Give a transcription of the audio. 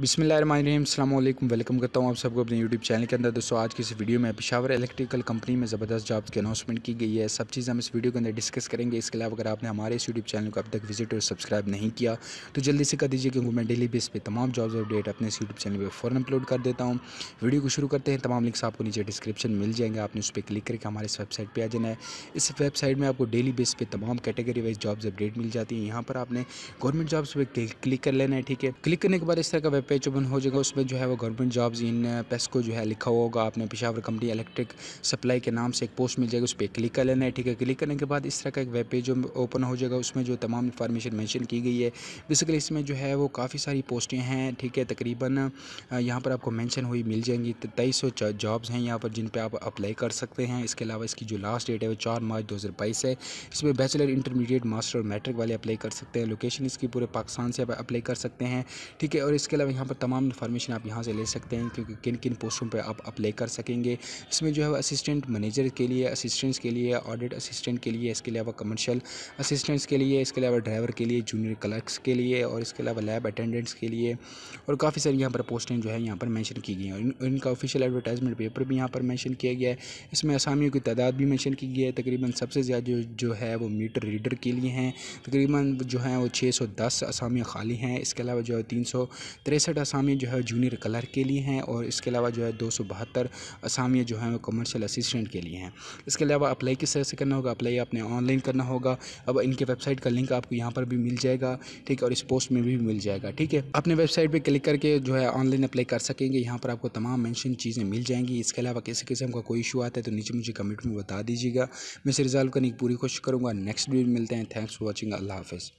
बिसमीम वेलकम करता हूँ आप सबको अपने यूट्यूब चैनल के अंदर दोस्तों आज की इस वीडियो में पिशावर इलेक्ट्रिकल कंपनी में ज़बरदस्त जॉब्स की अनाउंसमेंट की गई है सब चीज़ हम इस वीडियो के अंदर डिस्कस करेंगे इसके अलावा अगर आपने हमारे इस यूट्यूब चैनल को अब तक विजिट और सब्सक्राइब नहीं किया तो जल्दी से कर दीजिए क्योंकि मैं डेली बेस पर तमाम जॉब्स अपडेट अपने इस यूट्यूब चैनल पर फॉरन अपलोड कर देता हूँ वीडियो को शुरू करते हैं तमाम लिंक्स आपको नीचे डिस्क्रिप्शन मिल जाएंगे आपने उस पर क्लिक करके हमारे इस वेबसाइट पर आ जाना है इस वेबसाइट में आपको डेली बेस पर तमाम कैटेगरी वाइज जॉब्स अपडेट मिल जाती है यहाँ पर आपने गवर्नमेंट जॉब्स पर क्लिक कर लेना है ठीक है क्लिक करने के बाद इस तरह का पेज ओपन हो जाएगा उसमें जो है वो गवर्नमेंट जॉब्स इन पेस्को जो है लिखा होगा आपने पिशावर कंपनी इलेक्ट्रिक सप्लाई के नाम से एक पोस्ट मिल जाएगी उस पर क्लिक कर लेना है ठीक है क्लिक करने के बाद इस तरह का एक वेब पेज ओपन हो जाएगा उसमें जो तमाम इन्फॉर्मेशन मैंशन की गई है बेसिकली इसमें जो है वो काफ़ी सारी पोस्टें हैं ठीक है तकरीबन यहाँ पर आपको मैंशन हुई मिल जाएंगी तेईस सौ जॉब्स हैं यहाँ पर जिन पर आप अप्लाई कर सकते हैं इसके अलावा इसकी जो लास्ट डेट है वो चार मार्च दो हज़ार बाईस है इसमें बैचलर इंटरमीडिएट मास्टर और मैट्रिक वाले अप्लाई कर सकते हैं लोकेशन इसकी पूरे पाकिस्तान से आप अप्लाई कर सकते हैं ठीक है और इसके अलावा यहाँ पर तमाम इन्फॉर्मेशन आप यहाँ से ले सकते हैं क्योंकि किन किन पोस्टों पर आप अप्लाई कर सकेंगे इसमें जो है असिस्टेंट मैनेजर के लिए असिस्टेंट्स के लिए ऑडिट असिस्टेंट के लिए इसके अलावा कमर्शियल असिस्टेंट्स के लिए इसके अलावा ड्राइवर के लिए जूनियर क्लर्क्स के लिए और इसके अलावा लैब अटेंडेंट्स के लिए और काफ़ी सारी यहाँ पर पोस्टें जो है यहाँ पर मैंशन की गई हैं और इनका ऑफिशियल एडवर्टाइजमेंट पेपर भी यहाँ पर मैंशन किया गया है इसमें असामियों की तादाद भी मैंशन की गई है तकरीबन सबसे ज़्यादा जो जो है वो मीटर रीडर के लिए हैं तकरीबन जो है वो छः सौ दस असामियाँ खाली हैं इसके अलावा जो है तीन सौ पैंसठ असामियाँ जो है जूनियर कलर के लिए हैं और इसके अलावा जो है दो सौ बहत्तर असामियाँ जो हैं वो कमर्शियल असिस्टेंट के लिए हैं इसके अलावा अप्लाई किस तरह से करना होगा अप्लाई आपने ऑनलाइन करना होगा अब इनके वेबसाइट का लिंक आपको यहाँ पर भी मिल जाएगा ठीक है और इस पोस्ट में भी मिल जाएगा ठीक है अपने वेबसाइट पर क्लिक करके जो है ऑनलाइन अप्लाई कर सकेंगे यहाँ पर आपको तमाम मैंशन चीज़ें मिल जाएंगी इसके अलावा किसी किस्म का कोई इशू आता है तो नीचे मुझे कमेंट में बता दीजिएगा मैं इसे रिजॉल्व करने की पूरी कोशिश करूँगा नेक्स्ट वीडियो मिलते हैं थैंक्स फॉर वॉचिंग अल्लाह हाफिज़